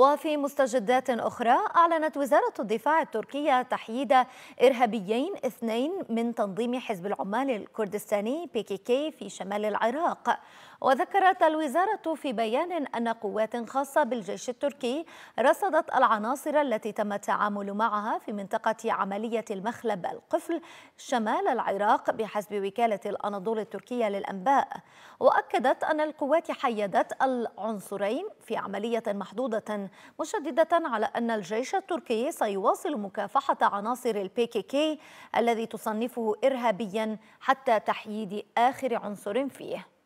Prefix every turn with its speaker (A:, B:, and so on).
A: وفي مستجدات أخرى أعلنت وزارة الدفاع التركية تحييد إرهابيين اثنين من تنظيم حزب العمال الكردستاني PKK في شمال العراق وذكرت الوزارة في بيان أن قوات خاصة بالجيش التركي رصدت العناصر التي تم التعامل معها في منطقة عملية المخلب القفل شمال العراق بحسب وكالة الأناضول التركية للأنباء وأكدت أن القوات حيدت العنصرين في عملية محدودة مشددة على أن الجيش التركي سيواصل مكافحة عناصر كي الذي تصنفه إرهابيا حتى تحييد آخر عنصر فيه